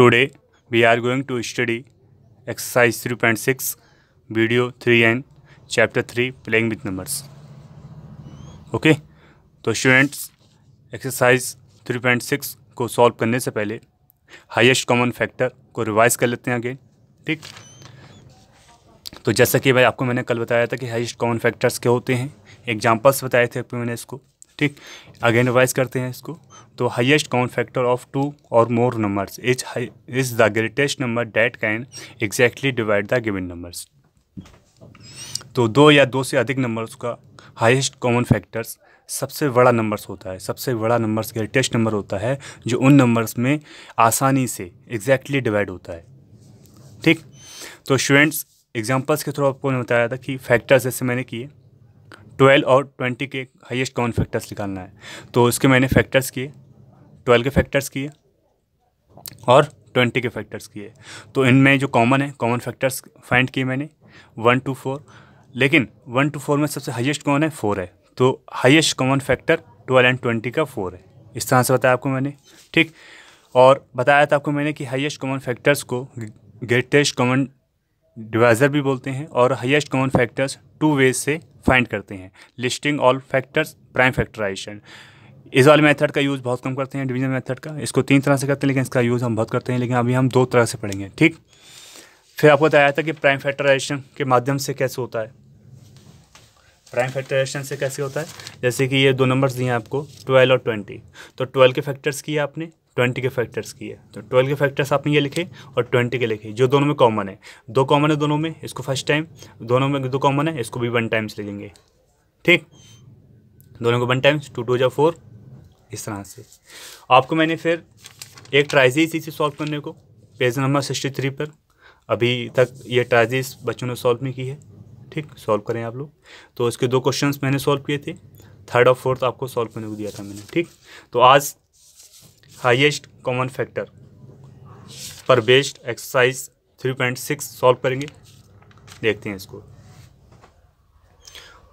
we are going to study exercise three point six video three and chapter three playing with numbers okay तो students exercise three point six को solve करने से पहले highest common factor को revise कर लेते हैं आगे ठीक तो जैसा कि भाई आपको मैंने कल बताया था कि हाईएस्ट कॉमन फैक्टर्स क्या होते हैं एग्जाम्पल्स बताए थे आपको मैंने इसको ठीक अगेन रिवाइज करते हैं इसको तो highest common factor of two और more number is high, the greatest number that can exactly divide the given numbers तो दो या दो से अधिक नंबर्स का हाइस्ट कॉमन फैक्टर्स सबसे बड़ा नंबर्स होता है सबसे बड़ा नंबर्स ग्रेटेस्ट नंबर होता है जो उन नंबर्स में आसानी से एग्जैक्टली exactly डिवाइड होता है ठीक तो स्टूडेंट्स एग्जाम्पल्स के थ्रू आपको मैंने बताया था कि फैक्टर्स जैसे मैंने किए ट्वेल्व और ट्वेंटी के हाइएस्ट कॉमन फैक्टर्स निकालना है तो इसके मैंने फैक्टर्स किए ट्वेल्व के फैक्टर्स किए और ट्वेंटी के फैक्टर्स किए तो इनमें जो कॉमन है कॉमन फैक्टर्स फाइंड किए मैंने वन टू फोर लेकिन वन टू फोर में सबसे हाईएस्ट कौन है फोर है तो highest common factor twelve and twenty का फोर है इस तरह से बताया आपको मैंने ठीक और बताया था आपको मैंने कि हाईएस्ट कॉमन फैक्टर्स को ग्रेटेस्ट कॉमन डिवाइजर भी बोलते हैं और highest common factors two ways से फाइंड करते हैं listing all factors prime factorisation इस वाले मेथड का यूज़ बहुत कम करते हैं डिवीजन मेथड का इसको तीन तरह से करते हैं लेकिन इसका यूज़ हम बहुत करते हैं लेकिन अभी हम दो तरह से पढ़ेंगे ठीक फिर आपको बताया था कि प्राइम फैक्टराइजेशन के माध्यम से कैसे होता है प्राइम फैक्टराइजेशन से कैसे होता है जैसे कि ये दो नंबर्स दिए हैं आपको ट्वेल्व और ट्वेंटी तो ट्वेल्व के फैक्टर्स किए आपने ट्वेंटी के फैक्टर्स किए तो ट्वेल्व के फैक्टर्स आपने ये लिखे और ट्वेंटी के लिखे जो दोनों में कॉमन है दो कॉमन है दोनों में इसको फर्स्ट टाइम दोनों में दो कॉमन है इसको भी वन टाइम्स लिखेंगे ठीक दोनों को वन टाइम्स टू टू या फोर इस तरह से आपको मैंने फिर एक ट्राइजी इसी से सॉल्व करने को पेज नंबर सिक्सटी थ्री पर अभी तक ये ट्राइजीज बच्चों ने सॉल्व नहीं की है ठीक सॉल्व करें आप लोग तो उसके दो क्वेश्चंस मैंने सॉल्व किए थे थर्ड और फोर्थ आपको सॉल्व करने को दिया था मैंने ठीक तो आज हाईएस्ट कॉमन फैक्टर पर based exercise three point six solve करेंगे देखते हैं इसको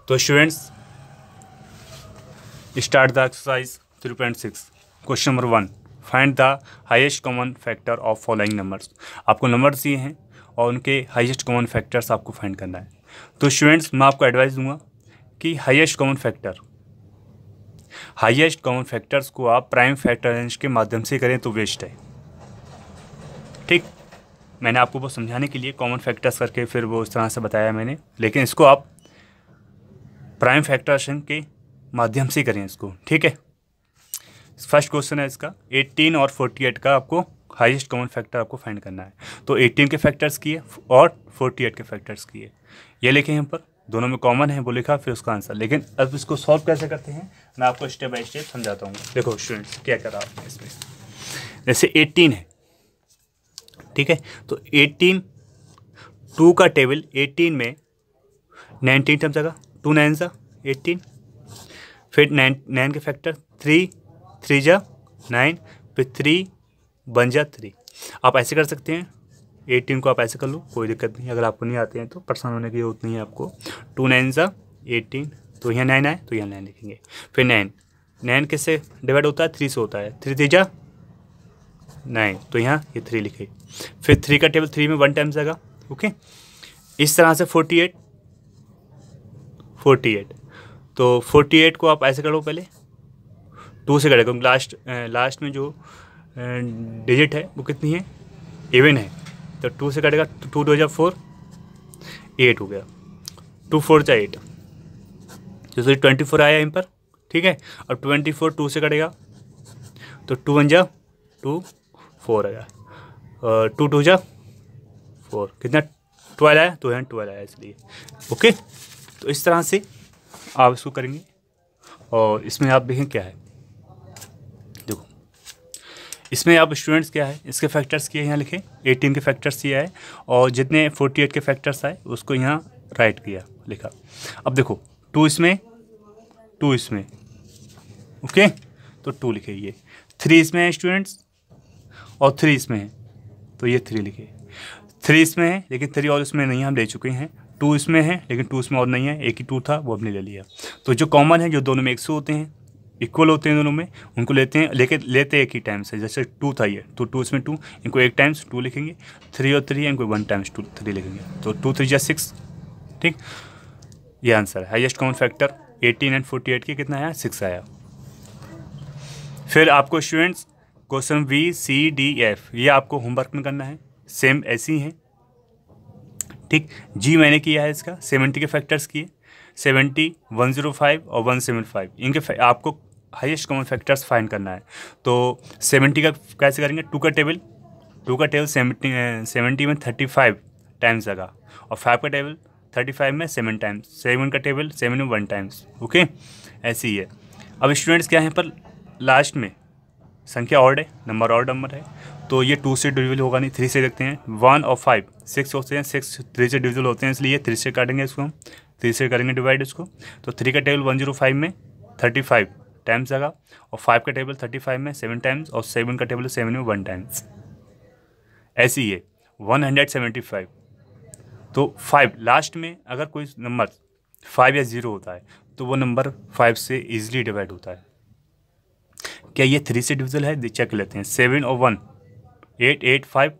तो students start the exercise three point six question number one find the highest common factor of following numbers आपको नंबर्स दिए हैं और उनके हाइस्ट कॉमन फैक्टर्स आपको फाइंड करना है तो स्टूडेंट्स मैं आपको एडवाइस दूंगा कि highest common factor highest common factors को आप प्राइम फैक्टर रेंज के माध्यम से करें तो वेस्ट है ठीक मैंने आपको वो समझाने के लिए कॉमन फैक्टर्स करके फिर वो इस तरह से बताया मैंने लेकिन इसको आप प्राइम फैक्टर के माध्यम से करें इसको ठीक है फर्स्ट क्वेश्चन है इसका 18 और 48 का आपको हाईएस्ट कॉमन फैक्टर आपको फाइंड करना है तो 18 के फैक्टर्स किए और 48 के फैक्टर्स किए ये लिखे यहाँ पर दोनों में कॉमन है वो लिखा फिर उसका आंसर लेकिन अब इसको सॉल्व कैसे करते हैं मैं आपको स्टेप बाई स्टेप समझाता हूँ देखो स्टूडेंट्स क्या करा आपने इसमें जैसे एट्टीन है ठीक है तो एट्टीन टू का टेबल एटीन में नाइनटीन टर्म्स जगह टू नाइन सा एट्टीन फिर नाइन नाइन के फैक्टर थ्री थ्री जा नाइन फिर थ्री वन जा थ्री आप ऐसे कर सकते हैं एटीन को आप ऐसे कर लो कोई दिक्कत नहीं अगर आपको नहीं आते हैं तो परेशान होने की जरूरत नहीं है आपको टू नाइन सा एटीन तो यहाँ नाइन आए तो यहाँ नाइन लिखेंगे फिर नाइन नाइन किससे डिवाइड होता है थ्री से होता है थ्री थ्री जा नाइन तो यहाँ ये थ्री लिखे फिर थ्री का टेबल थ्री में वन टाइम्स आएगा ओके इस तरह से फोर्टी एट फोर्टी एट तो फोर्टी एट को आप ऐसे करो पहले टू से करेगा क्योंकि लास्ट लास्ट में जो डिजिट है वो कितनी है एवन है तो टू से कटेगा टू टू या फोर एट हो गया टू फोर या एट सर ट्वेंटी फोर आया इन पर ठीक है अब ट्वेंटी फोर टू से कटेगा तो टू वन जा टू फोर आया और टू टू जा फोर कितना ट्वेल्व आया तो हैंड ट्वेल्व आया इसलिए ओके तो इस तरह से आप इसको करेंगे और इसमें आप देखें क्या है इसमें अब स्टूडेंट्स क्या है इसके फैक्टर्स किए यहाँ लिखे एटीन के फैक्टर्स ये आए और जितने फोर्टी एट के फैक्टर्स आए उसको यहाँ राइट किया लिखा अब देखो टू इसमें टू इसमें ओके तो टू लिखे ये थ्री इसमें है स्टूडेंट्स और थ्री इसमें है तो ये थ्री लिखे थ्री इसमें है लेकिन थ्री और इसमें नहीं हम ले चुके हैं टू इसमें है लेकिन टू इसमें और नहीं है एक ही टू था वो हमने ले लिया तो जो कॉमन है जो दोनों में एक सौ होते हैं इक्वल होते हैं दोनों में उनको लेते हैं लेके लेते हैं एक ही टाइम से जैसे टू था ये तो टू इसमें टू इनको एक टाइम्स टू लिखेंगे थ्री और थ्री इनको वन टाइम्स टू थ्री लिखेंगे तो टू थ्री या सिक्स ठीक ये आंसर है highest common factor eighteen and forty eight के कितना आया सिक्स आया फिर आपको students question B C D F ये आपको होमवर्क में करना है सेम ऐसी हैं ठीक जी मैंने किया है इसका सेवेंटी के फैक्टर्स किए सेवेंटी वन ज़ीरो फाइव और वन सेवन फाइव इनके आपको हाइस्ट कॉमन फैक्टर्स फाइंड करना है तो सेवेंटी का कैसे करेंगे टू का टेबल टू का टेबल सेवेंटी सेवेंटी में थर्टी फाइव टाइम्स लगा और फाइव का टेबल थर्टी फाइव में सेवन टाइम्स सेवन का टेबल सेवन में वन टाइम्स ओके ऐसे ही है अब स्टूडेंट्स क्या हैं पर लास्ट में संख्या ऑर्ड है नंबर ऑर्ड नंबर है तो ये टू से डिविजल होगा नहीं थ्री से देखते हैं वन और फाइव सिक्स होते हैं सिक्स थ्री से डिविजल होते हैं इसलिए थ्री से काटेंगे इसको हम थ्री से करेंगे डिवाइड इसको तो थ्री का टेबल वन जीरो फाइव में थर्टी फाइव टाइम्स लगा और फाइव का टेबल थर्टी फाइव में सेवन टाइम्स और सेवन का टेबल सेवन में वन टाइम्स ऐसी ये वन हंड्रेड सेवेंटी फाइव तो फाइव लास्ट में अगर कोई नंबर फाइव या ज़ीरो होता है तो वो नंबर फाइव से ईजिली डिवाइड होता है क्या ये थ्री से डिविजल है चेक लेते हैं सेवन और one eight eight five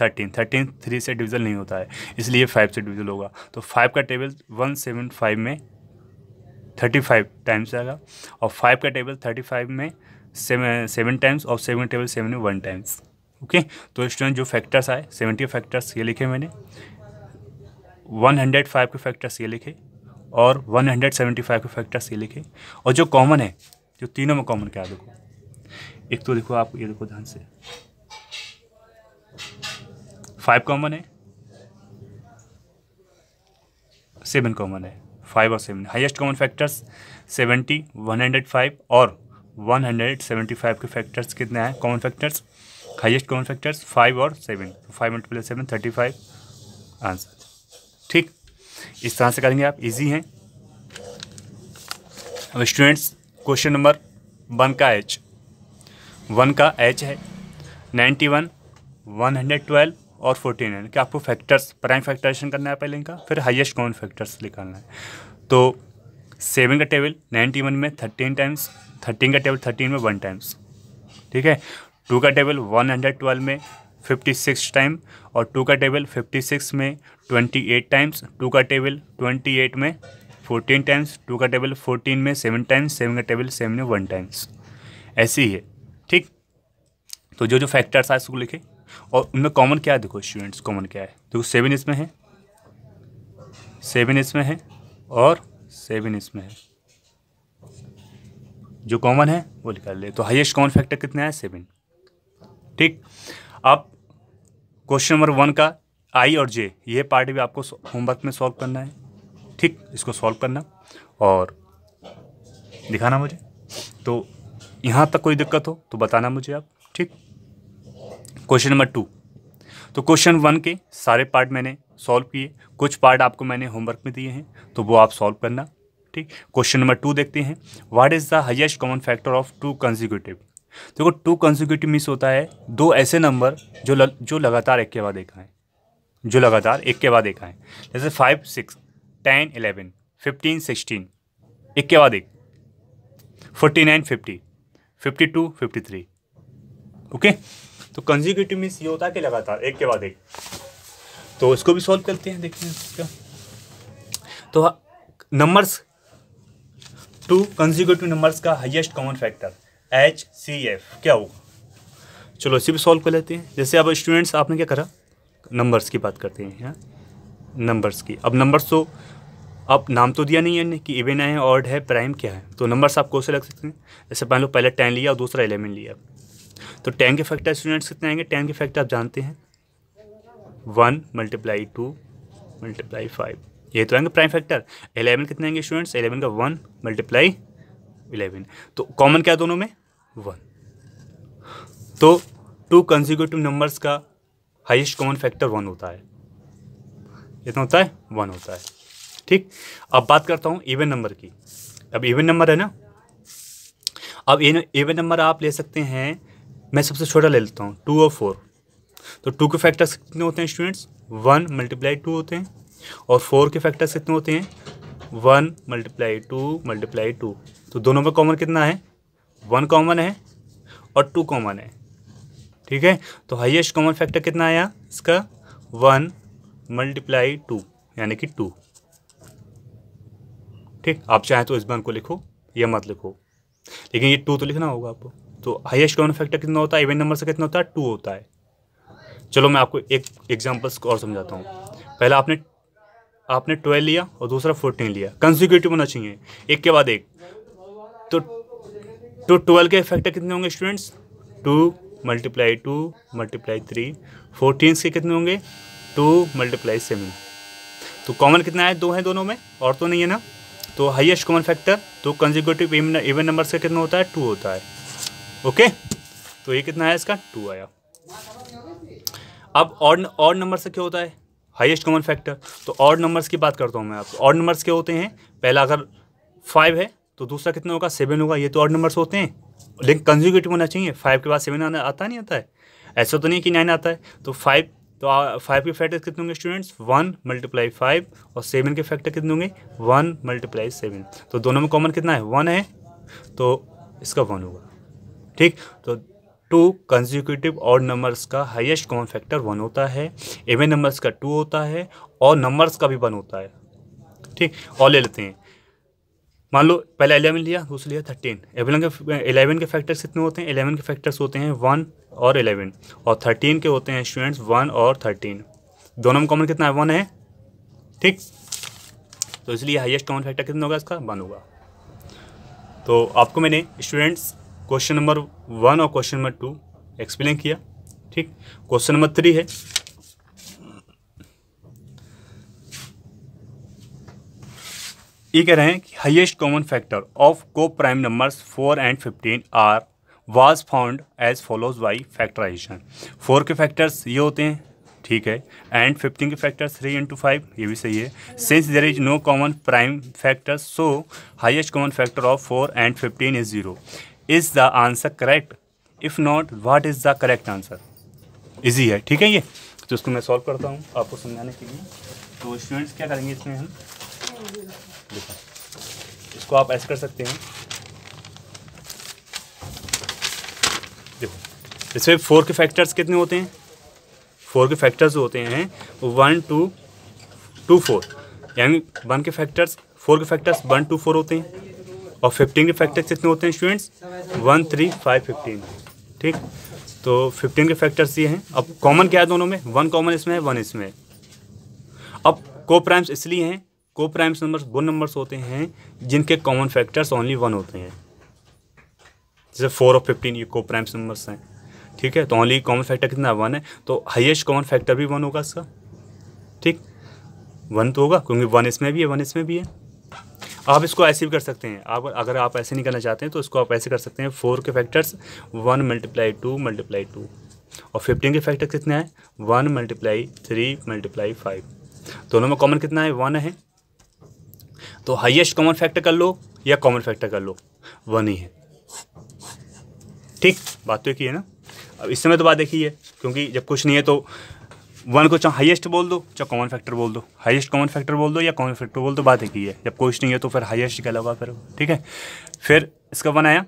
thirteen thirteen three से डिविजल नहीं होता है इसलिए फाइव से डिविजल होगा तो फाइव का टेबल वन सेवन फाइव में थर्टी फाइव टाइम्स आएगा और फाइव का टेबल थर्टी फाइव में सेवन टाइम्स और सेवन टेबल सेवन में वन टाइम्स ओके तो स्टूडेंट जो फैक्टर्स आए सेवेंटी फैक्टर्स ये लिखे मैंने वन हंड्रेड फाइव के फैक्टर्स ये लिखे और वन हंड्रेड सेवेंटी फाइव के फैक्टर्स ये लिखे और जो कॉमन है जो तीनों में कॉमन क्या देखो एक तो देखो आप ये देखो ध्यान से फाइव कॉमन है सेवन कॉमन है फाइव और seven highest common factors seventy one hundred five और वन हंड्रेड सेवेंटी फाइव के फैक्टर्स कितने हैं common factors highest common factors five और seven five five multiply seven thirty five answer ठीक इस तरह से करेंगे आप इजी हैं अब स्टूडेंट्स क्वेश्चन नंबर वन का एच वन का एच है ninety one one hundred twelve और फोर्टीन एन कि आपको फैक्टर्स प्राइम फैक्टराइजेशन करना है पहले इनका फिर हाइएस्ट कॉमन फैक्टर्स निकालना है तो सेवन का टेबल नाइनटी वन में थर्टीन टाइम्स थर्टीन का टेबल थर्टीन में वन टाइम्स ठीक है टू का टेबल वन हंड्रेड ट्वेल्व में फिफ्टी सिक्स टाइम और टू का टेबल फिफ्टी सिक्स में ट्वेंटी एट टाइम्स टू का टेबल ट्वेंटी एट में फोर्टीन टाइम्स टू का टेबल फोर्टीन में सेवन टाइम्स सेवन का टेबल सेवन में वन टाइम्स ऐसे ही है ठीक तो जो जो फैक्टर्स आए उसको लिखे और उनमें कॉमन क्या है देखो स्टूडेंट्स कॉमन क्या है देखो सेवन इसमें है सेवन इसमें है और सेवन इसमें है जो कॉमन है वो निकाल ले तो हाईएस्ट कॉमन फैक्टर कितना है सेवन ठीक अब क्वेश्चन नंबर वन का आई और जे ये पार्ट भी आपको होमवर्क में सॉल्व करना है ठीक इसको सॉल्व करना और दिखाना मुझे तो यहाँ तक कोई दिक्कत हो तो बताना मुझे आप ठीक क्वेश्चन नंबर टू तो क्वेश्चन वन के सारे पार्ट मैंने सॉल्व किए कुछ पार्ट आपको मैंने होमवर्क में दिए हैं तो वो आप सॉल्व करना ठीक क्वेश्चन नंबर टू देखते हैं what is the highest common factor of two consecutive देखो टू कंजिक्यूटिव मिस होता है दो ऐसे नंबर जो ल, जो लगातार एक के बाद एक आए जो लगातार एक के बाद एक आए जैसे five six ten eleven fifteen sixteen एक के बाद एक forty nine fifty fifty two fifty three okay तो कंजिक्यूटिव मीन्स ये होता है कि लगातार एक के बाद एक तो इसको भी सॉल्व करते हैं देखते हैं क्या तो नंबर्स टू कंजिक्यूटिव नंबर्स का highest common factor H C F क्या होगा चलो इसे भी सॉल्व कर लेते हैं जैसे अब स्टूडेंट्स आपने क्या करा नंबर्स की बात करते हैं यहाँ नंबर्स की अब नंबर्स तो अब नाम तो दिया नहीं है कि इवेन है ऑर्ड है प्राइम क्या है तो नंबर्स आप कौन से लग सकते हैं जैसे पहले पहले टेन लिया और दूसरा एलेवन लिया तो टेन के फैक्टर स्टूडेंट्स कितने आएंगे टेन के फैक्टर आप जानते हैं one multiply two multiply five ये तो आएंगे प्राइम फैक्टर एलेवन कितने आएंगे स्टूडेंट्स एलेवन का वन मल्टीप्लाई इलेवन तो कॉमन क्या दोनों में वन तो टू कंजिक्यूटिव नंबर्स का हाइस्ट कॉमन फैक्टर वन होता है इतना होता है वन होता है ठीक अब बात करता हूँ इवन नंबर की अब इवन नंबर है ना अब इवन नंबर आप ले सकते हैं मैं सबसे छोटा ले लेता हूँ टू और फोर तो टू के फैक्टर्स कितने होते हैं स्टूडेंट्स वन मल्टीप्लाई टू होते हैं और फोर के फैक्टर्स कितने होते हैं one multiply two multiply two तो दोनों में कॉमन कितना है वन कॉमन है और टू कॉमन है ठीक है तो हाइएस्ट कॉमन फैक्टर कितना आया इसका वन मल्टीप्लाई टू यानी कि टू ठीक आप चाहें तो इस बन को लिखो या मत लिखो लेकिन ये टू तो लिखना होगा आपको तो हाईएस्ट कॉमन फैक्टर कितना होता है इवन नंबर से कितना होता है टू होता है चलो मैं आपको एक एग्जाम्पल्स और समझाता हूँ पहला आपने आपने ट्वेल्व लिया और दूसरा फोर्टीन लिया कंसिक्यूटिव होना चाहिए एक के बाद एक तो तो ट्वेल्व के फैक्टर कितने होंगे students two multiply two multiply three fourteen के कितने होंगे टू मल्टीप्लाई सेवन तो कॉमन कितना है दो हैं दोनों में और तो नहीं है ना तो हाईएस्ट कॉमन फैक्टर तो कंजिक्यूटिव इवन नंबर से कितना होता है टू होता है ओके तो ये कितना आया इसका टू आया अब और और नंबर से क्या होता है हाईएस्ट कॉमन फैक्टर तो और नंबर्स की बात करता हूँ मैं आपको और नंबर्स क्या होते हैं पहला अगर फाइव है तो दूसरा कितना होगा सेवन होगा ये तो और नंबर्स होते हैं लेकिन कंजुगेटिव होना चाहिए फाइव के बाद सेवन आना आता नहीं आता है ऐसा तो नहीं कि नाइन आता है तो फाइव तो फाइव के फैक्टर कितने होंगे स्टूडेंट्स वन मल्टीप्लाई फाइव और सेवन के फैक्टर कितने होंगे वन मल्टीप्लाई सेवन तो दोनों में कॉमन कितना है वन है तो इसका वन होगा ठीक तो टू कंजिक्यूटिव और नंबर्स का हाईएस्ट कॉमन फैक्टर वन होता है एवन नंबर्स का टू होता है और नंबर्स का भी वन होता है ठीक और ले लेते हैं मान लो पहले एलेवन लिया दूसरा लिया थर्टीन एवन के एलेवन के फैक्टर्स कितने होते हैं एलेवन के फैक्टर्स होते हैं वन और एलेवन और थर्टीन के होते हैं स्टूडेंट्स वन और थर्टीन दोनों में कॉमन कितना है वन है ठीक तो इसलिए हाईएस्ट कॉमन फैक्टर कितना होगा इसका वन होगा तो आपको मैंने स्टूडेंट्स क्वेश्चन नंबर वन और क्वेश्चन नंबर टू एक्सप्लेन किया ठीक क्वेश्चन नंबर थ्री है ये कह रहे हैं कि highest common factor of coprime numbers four and fifteen are was found as follows by factorisation four के फैक्टर्स ये होते हैं ठीक है एंड फिफ्टीन के फैक्टर्स थ्री इंटू फाइव ये भी सही है since there is no common prime factors so highest common factor of four and fifteen is zero is the answer correct if not what is the correct answer easy है ठीक है ये तो इसको मैं सॉल्व करता हूँ आपको समझाने के लिए तो स्टूडेंट्स क्या करेंगे इसमें हम देखो इसको आप ऐसे कर सकते हैं देखो इसमें फोर के फैक्टर्स कितने होते हैं फोर के फैक्टर्स होते हैं वन टू टू फोर यानी वन के फैक्टर्स फोर के फैक्टर्स वन टू फोर होते हैं और फिफ्टीन के फैक्टर्स कितने होते हैं students one three five fifteen ठीक तो फिफ्टीन के फैक्टर्स ये हैं अब कॉमन क्या है दोनों में वन कॉमन इसमें है वन इसमें है अब को प्राइम्स इसलिए हैं को प्राइम्स नंबर्स वो नंबर्स होते हैं जिनके कॉमन फैक्टर्स ओनली वन होते हैं जैसे फोर और फिफ्टीन ये को प्राइम्स नंबर्स हैं ठीक है तो ओनली कॉमन फैक्टर कितना वन है तो हाइएस्ट कॉमन फैक्टर भी वन होगा इसका ठीक वन तो होगा क्योंकि वन इसमें भी है वन इसमें भी है आप इसको ऐसे भी कर सकते हैं आप अगर आप ऐसे नहीं करना चाहते हैं तो इसको आप ऐसे कर सकते हैं फोर के factors one multiply two multiply two और फिफ्टीन के फैक्टर कितने हैं one multiply three multiply five दोनों में कॉमन कितना है वन है तो हाइएस्ट कॉमन फैक्टर कर लो या कॉमन फैक्टर कर लो वन ही है ठीक बात तो की है ना अब इस समय तो बात देखिए क्योंकि जब कुछ नहीं है तो वन को चाहे हाईएस्ट बोल दो चाहे कॉमन फैक्टर बोल दो हाईएस्ट कॉमन फैक्टर बोल दो या कॉमन फैक्टर बोल दो बात एक ही है जब नहीं है तो फिर हाईएस्ट लगा फिर ठीक है फिर इसका वन आया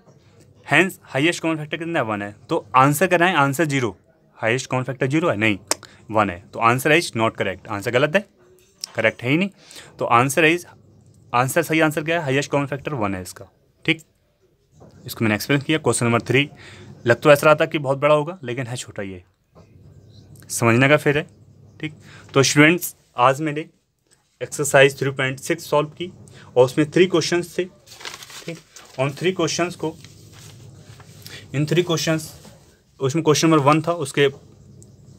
हैंस हाईएस्ट कॉमन फैक्टर कितना है वन है तो आंसर करना है answer zero highest common factor zero है नहीं वन है तो answer is not correct answer गलत है करेक्ट है ही नहीं तो आंसर इज आंसर सही आंसर क्या है हाईएस्ट कॉमन फैक्टर वन है इसका ठीक इसको मैंने एक्सप्लेन किया क्वेश्चन नंबर थ्री लग तो ऐसा रहा था कि बहुत बड़ा होगा लेकिन है छोटा ये समझने का फिर है ठीक तो स्टूडेंट्स आज मैंने exercise three point six solve की और उसमें थ्री क्वेश्चन थे ठीक और थ्री क्वेश्चंस को इन थ्री क्वेश्चन उसमें क्वेश्चन नंबर वन था उसके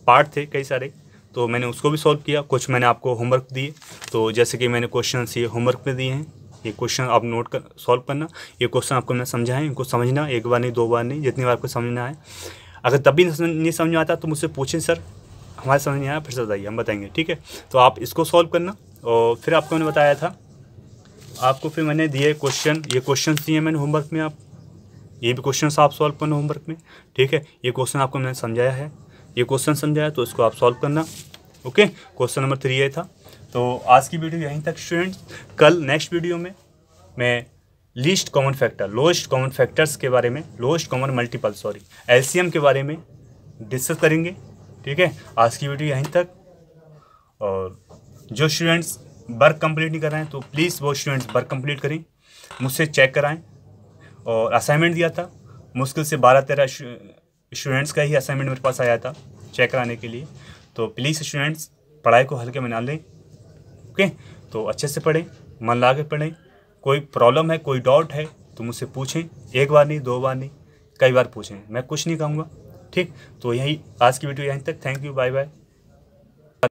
पार्ट थे कई सारे तो मैंने उसको भी सॉल्व किया कुछ मैंने आपको होमवर्क दिए तो जैसे कि मैंने क्वेश्चन ये होमवर्क में दिए हैं ये क्वेश्चन आप नोट कर सॉल्व करना ये क्वेश्चन आपको मैं समझाएं इनको समझना एक बार नहीं दो बार नहीं जितनी बार आपको समझना है अगर तब भी नहीं समझ में आता तो मुझसे पूछें सर हमारे समझ नहीं आया फिर से बताइए हम बताएंगे ठीक है तो आप इसको सॉल्व करना और फिर आपको मैंने बताया था आपको फिर मैंने दिए क्वेश्चन ये क्वेश्चन दिए मैंने होमवर्क में आप ये भी क्वेश्चन आप सॉल्व करना होमवर्क में ठीक है ये क्वेश्चन आपको मैंने समझाया है ये क्वेश्चन समझाया तो इसको आप सॉल्व करना ओके क्वेश्चन नंबर थ्री ये था तो आज की वीडियो यहीं तक स्टूडेंट्स कल नेक्स्ट वीडियो में मैं least common factor lowest common factors के बारे में lowest common multiple sorry LCM के बारे में डिस्कस करेंगे ठीक है आज की वीडियो यहीं तक और जो स्टूडेंट्स वर्क कंप्लीट नहीं कर रहे हैं तो प्लीज़ वो स्टूडेंट्स वर्क कंप्लीट करें मुझसे चेक कराएं और असाइनमेंट दिया था मुश्किल से बारह तेरह स्टूडेंट्स का ही असाइनमेंट मेरे पास आया था चेक कराने के लिए तो प्लीज़ स्टूडेंट्स पढ़ाई को हल्के में ना लें ओके तो अच्छे से पढ़ें मन ला के पढ़ें कोई प्रॉब्लम है कोई डाउट है तो मुझसे पूछें एक बार नहीं दो बार नहीं कई बार पूछें मैं कुछ नहीं कहूँगा ठीक तो यही आज की वीडियो यहीं तक थैंक यू बाय बाय